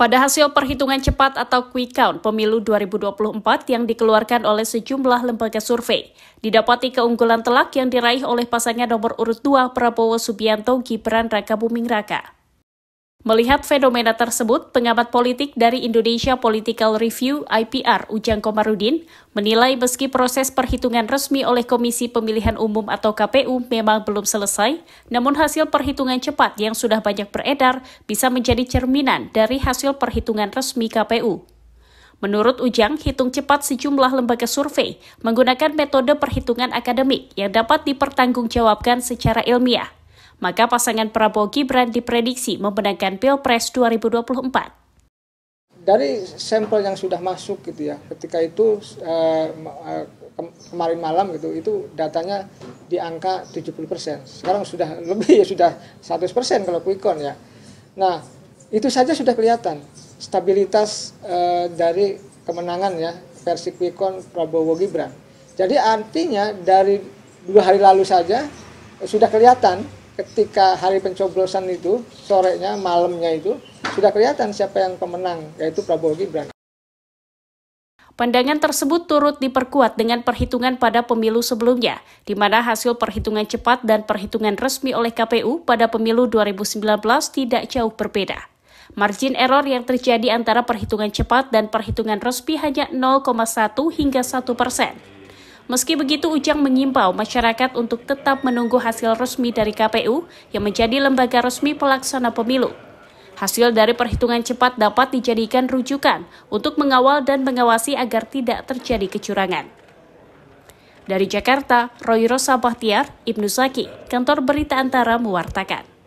Pada hasil perhitungan cepat atau quick count pemilu 2024 yang dikeluarkan oleh sejumlah lembaga survei, didapati keunggulan telak yang diraih oleh pasangan nomor urut 2 Prabowo Subianto Gibran Raka Buming Raka. Melihat fenomena tersebut, pengamat politik dari Indonesia Political Review IPR Ujang Komarudin menilai meski proses perhitungan resmi oleh Komisi Pemilihan Umum atau KPU memang belum selesai, namun hasil perhitungan cepat yang sudah banyak beredar bisa menjadi cerminan dari hasil perhitungan resmi KPU. Menurut Ujang, hitung cepat sejumlah lembaga survei menggunakan metode perhitungan akademik yang dapat dipertanggungjawabkan secara ilmiah maka pasangan Prabowo Gibran diprediksi memenangkan Pilpres 2024. Dari sampel yang sudah masuk gitu ya, ketika itu eh, eh, kemarin malam gitu, itu datanya di angka 70 persen. Sekarang sudah lebih ya sudah 100 persen kalau Quickon ya. Nah itu saja sudah kelihatan stabilitas eh, dari kemenangan ya versi Quickon Prabowo Gibran. Jadi artinya dari dua hari lalu saja sudah kelihatan ketika hari pencoblosan itu sorenya malamnya itu sudah kelihatan siapa yang pemenang yaitu Prabowo Gibran. Pandangan tersebut turut diperkuat dengan perhitungan pada pemilu sebelumnya, di mana hasil perhitungan cepat dan perhitungan resmi oleh KPU pada pemilu 2019 tidak jauh berbeda. Margin error yang terjadi antara perhitungan cepat dan perhitungan resmi hanya 0,1 hingga 1 persen. Meski begitu, Ujang mengimbau masyarakat untuk tetap menunggu hasil resmi dari KPU yang menjadi lembaga resmi pelaksana pemilu. Hasil dari perhitungan cepat dapat dijadikan rujukan untuk mengawal dan mengawasi agar tidak terjadi kecurangan. Dari Jakarta, Roy Rosa Bahtiar, Ibnu Saki, Kantor Berita Antara mewartakan.